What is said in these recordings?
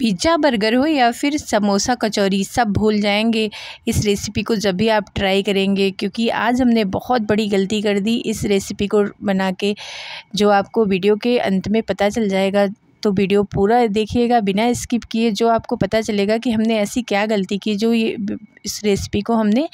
pizza burger हो या फिर समोसा कचौरी सब भूल जाएंगे इस रेसिपी को जब भी आप ट्राई करेंगे क्योंकि आज हमने बहुत बड़ी गलती कर दी इस रेसिपी को बना के जो आपको वीडियो के अंत में पता चल जाएगा तो वीडियो पूरा देखिएगा बिना स्किप किए जो आपको पता चलेगा कि हमने ऐसी क्या गलती की जो ये इस रेसिपी को हमने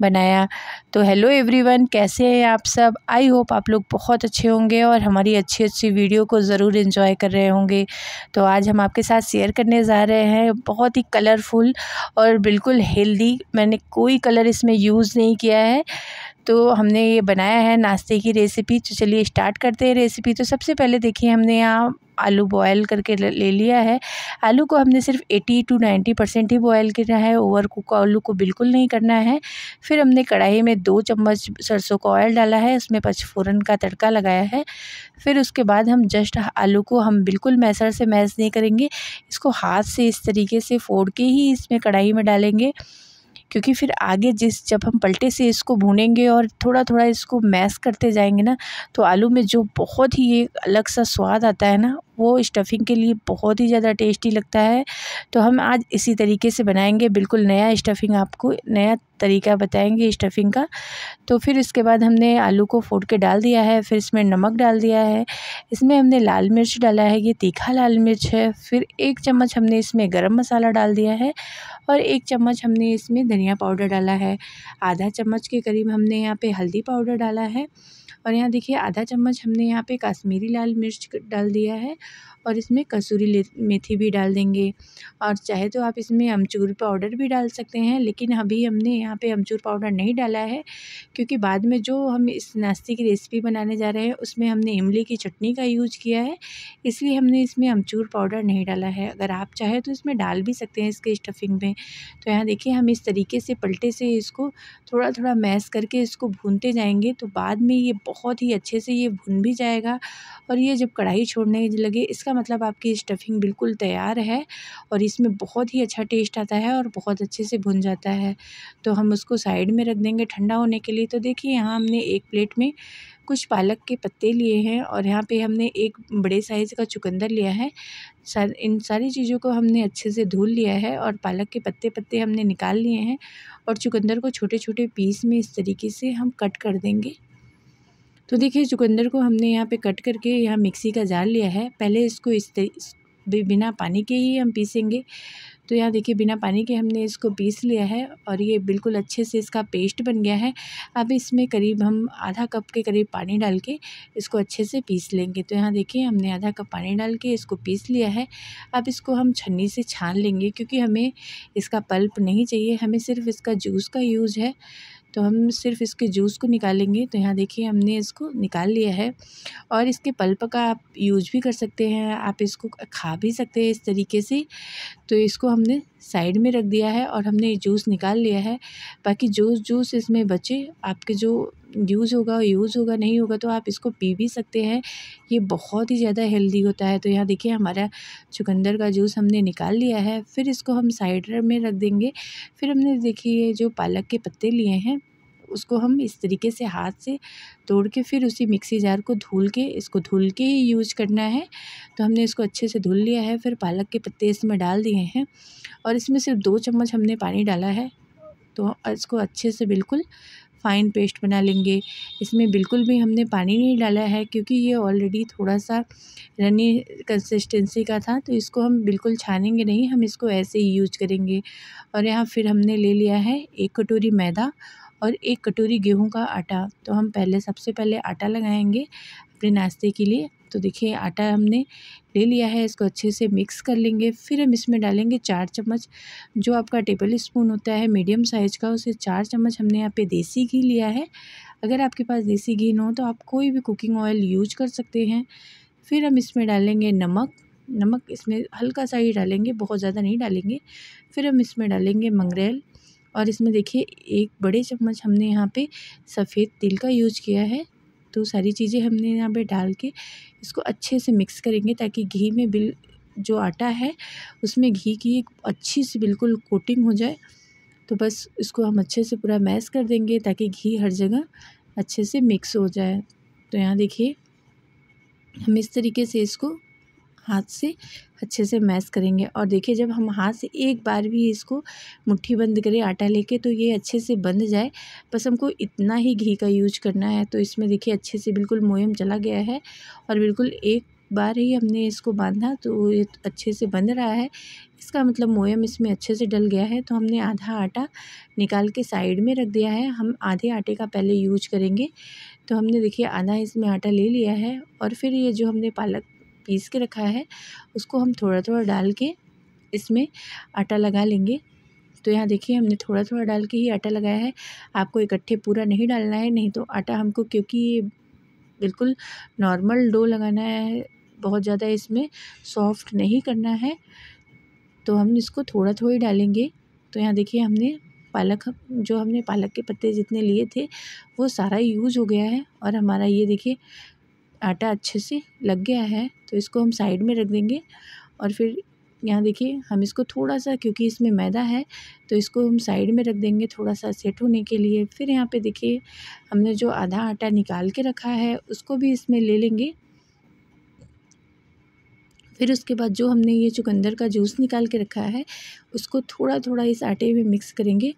बनाया तो हेलो एवरीवन कैसे हैं आप सब आई होप आप लोग बहुत अच्छे होंगे और हमारी अच्छी अच्छी वीडियो को ज़रूर इन्जॉय कर रहे होंगे तो आज हम आपके साथ शेयर करने जा रहे हैं बहुत ही कलरफुल और बिल्कुल हेल्दी मैंने कोई कलर इसमें यूज़ नहीं किया है तो हमने ये बनाया है नाश्ते की रेसिपी तो चलिए स्टार्ट करते हैं रेसिपी तो सबसे पहले देखिए हमने यहाँ आलू बॉयल करके ले लिया है आलू को हमने सिर्फ 80 टू 90 परसेंट ही बॉयल करना है ओवर कुक आलू को बिल्कुल नहीं करना है फिर हमने कढ़ाई में दो चम्मच सरसों का ऑयल डाला है उसमें पचफोरन का तड़का लगाया है फिर उसके बाद हम जस्ट आलू को हम बिल्कुल मैसर से मैस नहीं करेंगे इसको हाथ से इस तरीके से फोड़ के ही इसमें कढ़ाई में डालेंगे क्योंकि फिर आगे जिस जब हम पलटे से इसको भूनेंगे और थोड़ा थोड़ा इसको मैश करते जाएंगे ना तो आलू में जो बहुत ही एक अलग सा स्वाद आता है ना वो स्टफ़िंग के लिए बहुत ही ज़्यादा टेस्टी लगता है तो हम आज इसी तरीके से बनाएंगे बिल्कुल नया स्टफ़िंग आपको नया तरीका बताएंगे स्टफ़िंग का तो फिर इसके बाद हमने आलू को फोड़ के डाल दिया है फिर इसमें नमक डाल दिया है इसमें हमने लाल मिर्च डाला है ये तीखा लाल मिर्च है फिर एक चम्मच हमने इसमें गरम मसाला डाल दिया है और एक चम्मच हमने इसमें धनिया पाउडर डाला है आधा चम्मच के करीब हमने यहाँ पे हल्दी पाउडर डाला है और यहाँ देखिए आधा चम्मच हमने यहाँ पे काश्मीरी लाल मिर्च डाल दिया है और इसमें कसूरी मेथी भी डाल देंगे और चाहे तो आप इसमें अमचूर पाउडर भी डाल सकते हैं लेकिन अभी हमने यहाँ पे अमचूर पाउडर नहीं डाला है क्योंकि बाद में जो हम इस नाश्ते की रेसिपी बनाने जा रहे हैं उसमें हमने इमली की चटनी का यूज किया है इसलिए हमने इसमें अमचूर पाउडर नहीं डाला है अगर आप चाहे तो इसमें डाल भी सकते हैं इसके स्टफिंग में तो यहाँ देखिए हम इस तरीके से पलटे से इसको थोड़ा थोड़ा मैश करके इसको भूनते जाएंगे तो बाद में ये बहुत ही अच्छे से ये भुन भी जाएगा और ये जब कढ़ाई छोड़ने लगे इसका मतलब आपकी स्टफिंग बिल्कुल तैयार है और इसमें बहुत ही अच्छा टेस्ट आता है और बहुत अच्छे से भुन जाता है तो हम उसको साइड में रख देंगे ठंडा होने के लिए तो देखिए यहाँ हमने एक प्लेट में कुछ पालक के पत्ते लिए हैं और यहाँ पे हमने एक बड़े साइज़ का चुकंदर लिया है सार इन सारी चीज़ों को हमने अच्छे से धुल लिया है और पालक के पत्ते पत्ते हमने निकाल लिए हैं और चुकंदर को छोटे छोटे पीस में इस तरीके से हम कट कर देंगे तो देखिए चुकंदर को हमने यहाँ पे कट करके यहाँ मिक्सी का जार लिया है पहले इसको इस बिना पानी के ही हम पीसेंगे तो यहाँ देखिए बिना पानी के हमने इसको पीस लिया है और ये बिल्कुल अच्छे से इसका पेस्ट बन गया है अब इसमें करीब हम आधा कप के करीब पानी डाल के इसको अच्छे से पीस लेंगे तो यहाँ देखिए हमने आधा कप पानी डाल के इसको पीस लिया है अब इसको हम छन्नी से छान लेंगे क्योंकि हमें इसका पल्प नहीं चाहिए हमें सिर्फ इसका जूस का यूज़ है तो हम सिर्फ इसके जूस को निकालेंगे तो यहाँ देखिए हमने इसको निकाल लिया है और इसके पल्प का आप यूज भी कर सकते हैं आप इसको खा भी सकते हैं इस तरीके से तो इसको हमने साइड में रख दिया है और हमने जूस निकाल लिया है बाकी जूस जूस इसमें बचे आपके जो यूज़ होगा यूज़ होगा नहीं होगा तो आप इसको पी भी सकते हैं ये बहुत ही ज़्यादा हेल्दी होता है तो यहाँ देखिए हमारा चुकंदर का जूस हमने निकाल लिया है फिर इसको हम साइडर में रख देंगे फिर हमने देखिए ये जो पालक के पत्ते लिए हैं उसको हम इस तरीके से हाथ से तोड़ के फिर उसी मिक्सी जार को धुल के इसको धुल के ही यूज करना है तो हमने इसको अच्छे से धुल लिया है फिर पालक के पत्ते इसमें डाल दिए हैं और इसमें सिर्फ दो चम्मच हमने पानी डाला है तो इसको अच्छे से बिल्कुल फ़ाइन पेस्ट बना लेंगे इसमें बिल्कुल भी हमने पानी नहीं डाला है क्योंकि ये ऑलरेडी थोड़ा सा रनी कंसिस्टेंसी का था तो इसको हम बिल्कुल छानेंगे नहीं हम इसको ऐसे ही यूज करेंगे और यहाँ फिर हमने ले लिया है एक कटोरी मैदा और एक कटोरी गेहूं का आटा तो हम पहले सबसे पहले आटा लगाएंगे अपने नाश्ते के लिए तो देखिए आटा हमने ले लिया है इसको अच्छे से मिक्स कर लेंगे फिर हम इसमें डालेंगे चार चम्मच जो आपका टेबल स्पून होता है मीडियम साइज का उसे चार चम्मच हमने यहाँ पे देसी घी लिया है अगर आपके पास देसी घी ना हो तो आप कोई भी कुकिंग ऑयल यूज कर सकते हैं फिर हम इसमें डालेंगे नमक नमक इसमें हल्का सा ही डालेंगे बहुत ज़्यादा नहीं डालेंगे फिर हम इसमें डालेंगे मंगरेल और इसमें देखिए एक बड़े चम्मच हमने यहाँ पे सफ़ेद तिल का यूज किया है तो सारी चीज़ें हमने यहाँ पे डाल के इसको अच्छे से मिक्स करेंगे ताकि घी में बिल जो आटा है उसमें घी की एक अच्छी सी बिल्कुल कोटिंग हो जाए तो बस इसको हम अच्छे से पूरा मैश कर देंगे ताकि घी हर जगह अच्छे से मिक्स हो जाए तो यहाँ देखिए हम इस तरीके से इसको हाथ से अच्छे से मैस करेंगे और देखिए जब हम हाथ से एक बार भी इसको मुट्ठी बंद करें आटा लेके तो ये अच्छे से बंध जाए बस हमको इतना ही घी का यूज करना है तो इसमें देखिए अच्छे से बिल्कुल मोयम चला गया है और बिल्कुल एक बार ही हमने इसको बांधा तो ये अच्छे से बंध रहा है इसका मतलब मोयम इसमें अच्छे से डल गया है तो हमने आधा आटा निकाल के साइड में रख दिया है हम आधे आटे का पहले यूज करेंगे तो हमने देखिए आधा इसमें आटा ले लिया है और फिर ये जो हमने पालक पीस के रखा है उसको हम थोड़ा थोड़ा डाल के इसमें आटा लगा लेंगे तो यहाँ देखिए हमने थोड़ा थोड़ा डाल के ही आटा लगाया है आपको इकट्ठे पूरा नहीं डालना है नहीं तो आटा हमको क्योंकि ये बिल्कुल नॉर्मल डो लगाना है बहुत ज़्यादा इसमें सॉफ्ट नहीं करना है तो हम इसको थोड़ा थोड़ा डालेंगे तो यहाँ देखिए हमने पालक जो हमने पालक के पत्ते जितने लिए थे वो सारा यूज़ हो गया है और हमारा ये देखिए आटा अच्छे से लग गया है तो इसको हम साइड में रख देंगे और फिर यहाँ देखिए हम इसको थोड़ा सा क्योंकि इसमें मैदा है तो इसको हम साइड में रख देंगे थोड़ा सा सेट होने के लिए फिर यहाँ पे देखिए हमने जो आधा आटा निकाल के रखा है उसको भी इसमें ले लेंगे फिर उसके बाद जो हमने ये चुकंदर का जूस निकाल के रखा है उसको थोड़ा थोड़ा इस आटे में मिक्स करेंगे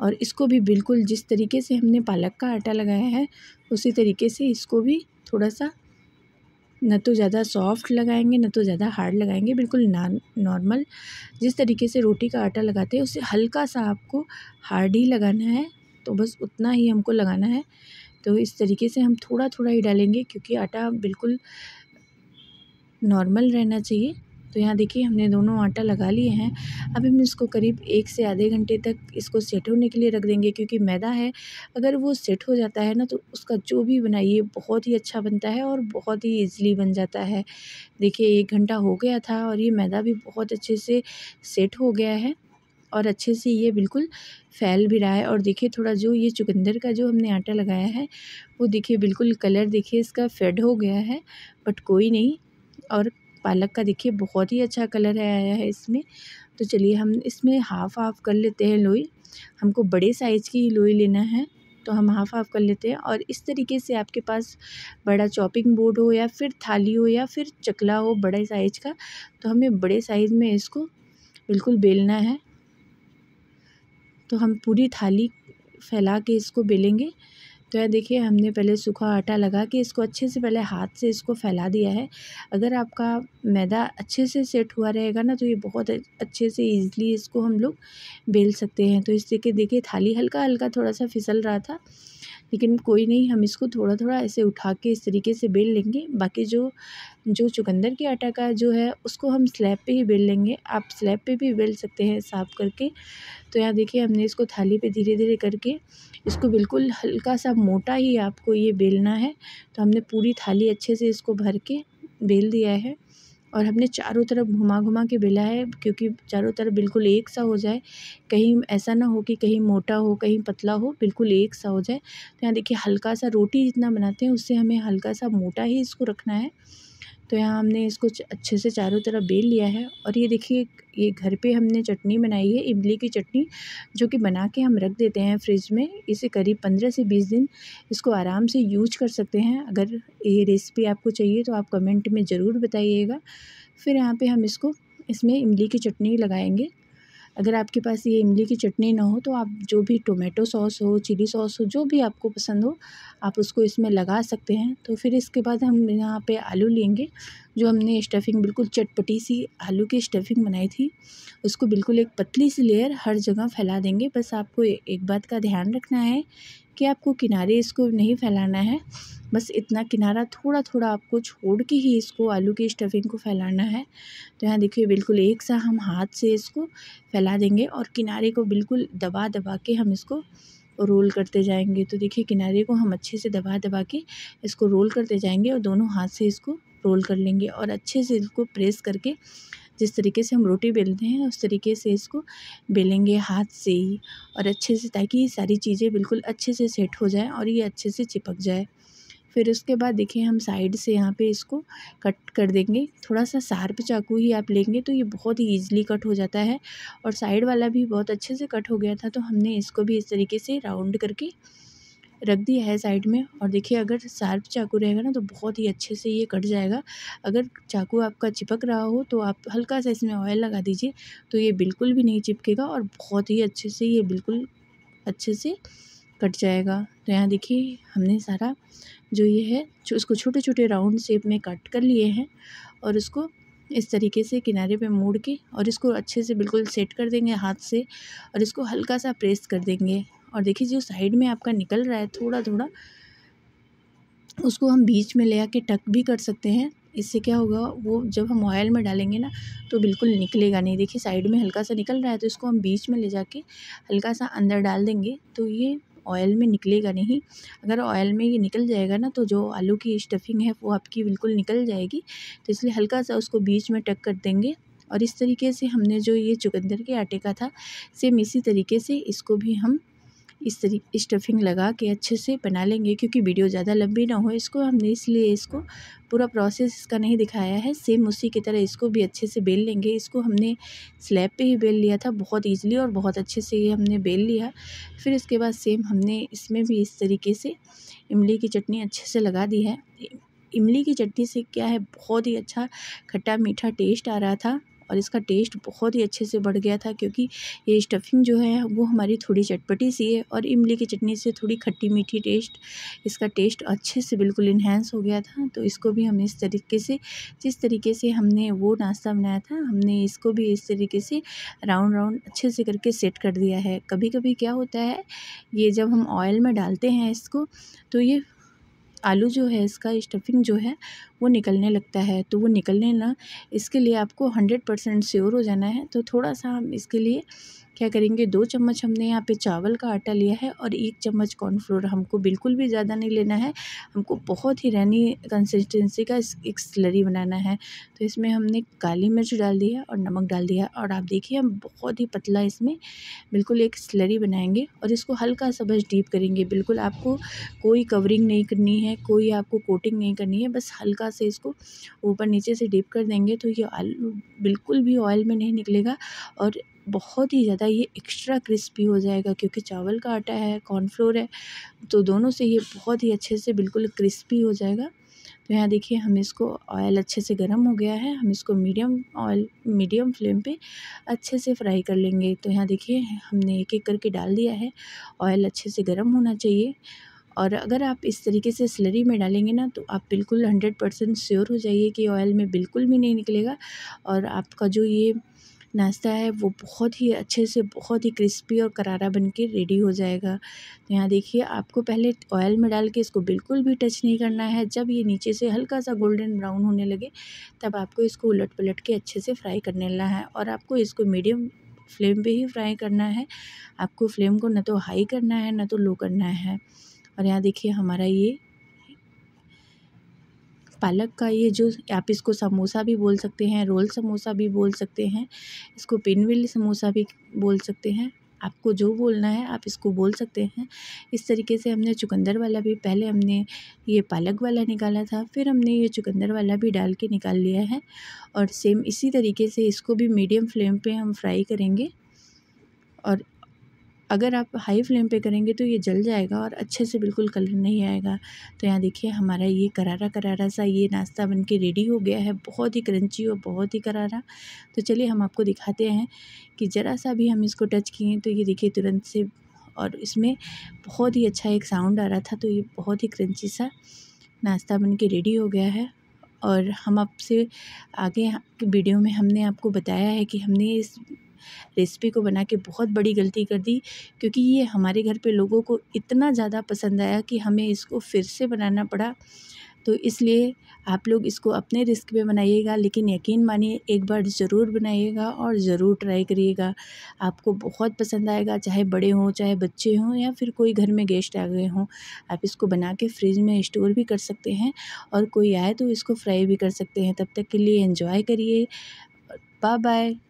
और इसको भी बिल्कुल जिस तरीके से हमने पालक का आटा लगाया है उसी तरीके से इसको भी थोड़ा सा ना तो ज़्यादा सॉफ्ट लगाएंगे ना तो ज़्यादा हार्ड लगाएंगे बिल्कुल नान नॉर्मल जिस तरीके से रोटी का आटा लगाते हैं उससे हल्का सा आपको हार्ड ही लगाना है तो बस उतना ही हमको लगाना है तो इस तरीके से हम थोड़ा थोड़ा ही डालेंगे क्योंकि आटा बिल्कुल नॉर्मल रहना चाहिए तो यहाँ देखिए हमने दोनों आटा लगा लिए हैं अब हम इसको करीब एक से आधे घंटे तक इसको सेट होने के लिए रख देंगे क्योंकि मैदा है अगर वो सेट हो जाता है ना तो उसका जो भी बनाइए बहुत ही अच्छा बनता है और बहुत ही ईजिली बन जाता है देखिए एक घंटा हो गया था और ये मैदा भी बहुत अच्छे से सेट हो गया है और अच्छे से ये बिल्कुल फैल भी रहा है और देखिए थोड़ा जो ये चुकंदर का जो हमने आटा लगाया है वो देखिए बिल्कुल कलर देखिए इसका फेड हो गया है बट कोई नहीं और पालक का देखिए बहुत ही अच्छा कलर है आया है इसमें तो चलिए हम इसमें हाफ़ हाफ़ कर लेते हैं लोई हमको बड़े साइज़ की लोई लेना है तो हम हाफ़ हाफ़ कर लेते हैं और इस तरीके से आपके पास बड़ा चॉपिंग बोर्ड हो या फिर थाली हो या फिर चकला हो बड़े साइज़ का तो हमें बड़े साइज़ में इसको बिल्कुल बेलना है तो हम पूरी थाली फैला के इसको बेलेंगे तो यह देखिए हमने पहले सूखा आटा लगा के इसको अच्छे से पहले हाथ से इसको फैला दिया है अगर आपका मैदा अच्छे से सेट हुआ रहेगा ना तो ये बहुत अच्छे से ईज़िली इसको हम लोग बेल सकते हैं तो इस देखिए देखिए थाली हल्का हल्का थोड़ा सा फिसल रहा था लेकिन कोई नहीं हम इसको थोड़ा थोड़ा ऐसे उठा के इस तरीके से बेल लेंगे बाकी जो जो चुकंदर के आटा का जो है उसको हम स्लैब पे ही बेल लेंगे आप स्लैब पे भी बेल सकते हैं साफ करके तो यहाँ देखिए हमने इसको थाली पे धीरे धीरे करके इसको बिल्कुल हल्का सा मोटा ही आपको ये बेलना है तो हमने पूरी थाली अच्छे से इसको भर के बेल दिया है और हमने चारों तरफ घुमा घुमा के बेला है क्योंकि चारों तरफ बिल्कुल एक सा हो जाए कहीं ऐसा ना हो कि कहीं मोटा हो कहीं पतला हो बिल्कुल एक सा हो जाए तो यहाँ देखिए हल्का सा रोटी जितना बनाते हैं उससे हमें हल्का सा मोटा ही इसको रखना है तो यहाँ हमने इसको अच्छे से चारों तरफ बेल लिया है और ये देखिए ये घर पे हमने चटनी बनाई है इमली की चटनी जो कि बना के हम रख देते हैं फ्रिज में इसे करीब पंद्रह से बीस दिन इसको आराम से यूज कर सकते हैं अगर ये रेसिपी आपको चाहिए तो आप कमेंट में ज़रूर बताइएगा फिर यहाँ पर हम इसको इसमें इमली की चटनी लगाएंगे अगर आपके पास ये इमली की चटनी ना हो तो आप जो भी टोमेटो सॉस हो चिली सॉस हो जो भी आपको पसंद हो आप उसको इसमें लगा सकते हैं तो फिर इसके बाद हम यहाँ पे आलू लेंगे जो हमने स्टफिंग बिल्कुल चटपटी सी आलू की स्टफिंग बनाई थी उसको बिल्कुल एक पतली सी लेयर हर जगह फैला देंगे बस आपको एक बात का ध्यान रखना है कि आपको किनारे इसको नहीं फैलाना है बस इतना किनारा थोड़ा थोड़ा आपको छोड़ के ही इसको आलू की स्टफिंग को फैलाना है तो यहाँ देखिए बिल्कुल एक सा हम हाथ से इसको फैला देंगे और किनारे को बिल्कुल दबा दबा के हम इसको रोल करते जाएंगे तो देखिए किनारे को हम अच्छे से दबा दबा के इसको रोल करते जाएंगे और दोनों हाथ से इसको रोल कर लेंगे और अच्छे से इसको प्रेस करके जिस तरीके से हम रोटी बेलते हैं उस तरीके से इसको बेलेंगे हाथ से ही और अच्छे से ताकि ये सारी चीज़ें बिल्कुल अच्छे से सेट हो जाए और ये अच्छे से चिपक जाए फिर उसके बाद देखिए हम साइड से यहाँ पे इसको कट कर देंगे थोड़ा सा सार्प चाकू ही आप लेंगे तो ये बहुत ही ईजिली कट हो जाता है और साइड वाला भी बहुत अच्छे से कट हो गया था तो हमने इसको भी इस तरीके से राउंड करके रख दिया है साइड में और देखिए अगर शार्प चाकू रहेगा ना तो बहुत ही अच्छे से ये कट जाएगा अगर चाकू आपका चिपक रहा हो तो आप हल्का सा इसमें ऑयल लगा दीजिए तो ये बिल्कुल भी नहीं चिपकेगा और बहुत ही अच्छे से ये बिल्कुल अच्छे से कट जाएगा तो यहाँ देखिए हमने सारा जो ये है उसको छोटे छोटे राउंड शेप में कट कर लिए हैं और उसको इस तरीके से किनारे पे मोड़ के और इसको अच्छे से बिल्कुल सेट कर देंगे हाथ से और इसको हल्का सा प्रेस कर देंगे और देखिए जो साइड में आपका निकल रहा है थोड़ा थोड़ा उसको हम बीच में ले आके टक भी कर सकते हैं इससे क्या होगा वो जब हम ऑयल में डालेंगे ना तो बिल्कुल निकलेगा नहीं देखिए साइड में हल्का सा निकल रहा है तो इसको हम बीच में ले जाके हल्का सा अंदर डाल देंगे तो ये ऑयल में निकलेगा नहीं अगर ऑयल में ये निकल जाएगा ना तो जो आलू की स्टफिंग है वो आपकी बिल्कुल निकल जाएगी तो इसलिए हल्का सा उसको बीच में टक कर देंगे और इस तरीके से हमने जो ये चुकंदर के आटे का था सेम इसी तरीके से इसको भी हम इस तरी स्टफिंग लगा के अच्छे से बना लेंगे क्योंकि वीडियो ज़्यादा लंबी ना हो इसको हमने इसलिए इसको पूरा प्रोसेस इसका नहीं दिखाया है सेम उसी की तरह इसको भी अच्छे से बेल लेंगे इसको हमने स्लैब पे ही बेल लिया था बहुत ईजिली और बहुत अच्छे से ये हमने बेल लिया फिर इसके बाद सेम हमने इसमें भी इस तरीके से इमली की चटनी अच्छे से लगा दी है इमली की चटनी से क्या है बहुत ही अच्छा खट्टा मीठा टेस्ट आ रहा था और इसका टेस्ट बहुत ही अच्छे से बढ़ गया था क्योंकि ये स्टफिंग जो है वो हमारी थोड़ी चटपटी सी है और इमली की चटनी से थोड़ी खट्टी मीठी टेस्ट इसका टेस्ट अच्छे से बिल्कुल इन्हेंस हो गया था तो इसको भी हम इस तरीके से जिस तरीके से हमने वो नाश्ता बनाया था हमने इसको भी इस तरीके से राउंड राउंड अच्छे से करके सेट कर दिया है कभी कभी क्या होता है ये जब हम ऑयल में डालते हैं इसको तो ये आलू जो है इसका स्टफिंग जो है वो निकलने लगता है तो वो निकलने ना इसके लिए आपको हंड्रेड परसेंट श्योर हो जाना है तो थोड़ा सा हम इसके लिए क्या करेंगे दो चम्मच हमने यहाँ पे चावल का आटा लिया है और एक चम्मच कॉर्नफ्लोर हमको बिल्कुल भी ज़्यादा नहीं लेना है हमको बहुत ही रहनी कंसिस्टेंसी का एक स्लरी बनाना है तो इसमें हमने काली मिर्च डाल दी है और नमक डाल दिया है और आप देखिए हम बहुत ही पतला इसमें बिल्कुल एक स्लरी बनाएंगे और इसको हल्का सा बस डीप करेंगे बिल्कुल आपको कोई कवरिंग नहीं करनी है कोई आपको कोटिंग नहीं करनी है बस हल्का से इसको ऊपर नीचे से डीप कर देंगे तो ये आलू बिल्कुल भी ऑयल में नहीं निकलेगा और बहुत ही ज़्यादा ये एक्स्ट्रा क्रिस्पी हो जाएगा क्योंकि चावल का आटा है कॉर्नफ्लोर है तो दोनों से ये बहुत ही अच्छे से बिल्कुल क्रिस्पी हो जाएगा तो यहाँ देखिए हम इसको ऑयल अच्छे से गर्म हो गया है हम इसको मीडियम ऑयल मीडियम फ्लेम पे अच्छे से फ्राई कर लेंगे तो यहाँ देखिए हमने एक एक करके डाल दिया है ऑयल अच्छे से गर्म होना चाहिए और अगर आप इस तरीके से स्लरी में डालेंगे ना तो आप बिल्कुल हंड्रेड परसेंट श्योर हो जाइए कि ऑयल में बिल्कुल भी नहीं निकलेगा और आपका जो ये नाश्ता है वो बहुत ही अच्छे से बहुत ही क्रिस्पी और करारा बनके रेडी हो जाएगा तो यहाँ देखिए आपको पहले ऑयल में डाल के इसको बिल्कुल भी टच नहीं करना है जब ये नीचे से हल्का सा गोल्डन ब्राउन होने लगे तब आपको इसको उलट पलट के अच्छे से फ्राई करने लेना है और आपको इसको मीडियम फ्लेम पर ही फ्राई करना है आपको फ्लेम को न तो हाई करना है न तो लो करना है और यहाँ देखिए हमारा ये पालक का ये जो आप इसको समोसा भी बोल सकते हैं रोल समोसा भी बोल सकते हैं इसको पिनविल समोसा भी बोल सकते हैं आपको जो बोलना है आप इसको बोल सकते हैं इस तरीके से हमने चुकंदर वाला भी पहले हमने ये पालक वाला निकाला था फिर हमने ये चुकंदर वाला भी डाल के निकाल लिया है और सेम इसी तरीके से इसको भी मीडियम फ्लेम पे हम फ्राई करेंगे और अगर आप हाई फ्लेम पे करेंगे तो ये जल जाएगा और अच्छे से बिल्कुल कलर नहीं आएगा तो यहाँ देखिए हमारा ये करारा करारा सा ये नाश्ता बन के रेडी हो गया है बहुत ही क्रंची और बहुत ही करारा तो चलिए हम आपको दिखाते हैं कि ज़रा सा भी हम इसको टच किए तो ये देखिए तुरंत से और इसमें बहुत ही अच्छा एक साउंड आ रहा था तो ये बहुत ही क्रंची सा नाश्ता बन के रेडी हो गया है और हम आपसे आगे हाँ, वीडियो में हमने आपको बताया है कि हमने इस रेसिपी को बना के बहुत बड़ी गलती कर दी क्योंकि ये हमारे घर पे लोगों को इतना ज़्यादा पसंद आया कि हमें इसको फिर से बनाना पड़ा तो इसलिए आप लोग इसको अपने रिस्क पे बनाइएगा लेकिन यकीन मानिए एक बार ज़रूर बनाइएगा और ज़रूर ट्राई करिएगा आपको बहुत पसंद आएगा चाहे बड़े हों चाहे बच्चे हों या फिर कोई घर में गेस्ट आ गए हों आप इसको बना के फ्रिज में स्टोर भी कर सकते हैं और कोई आए तो इसको फ्राई भी कर सकते हैं तब तक के लिए इन्जॉय करिए बाय बाय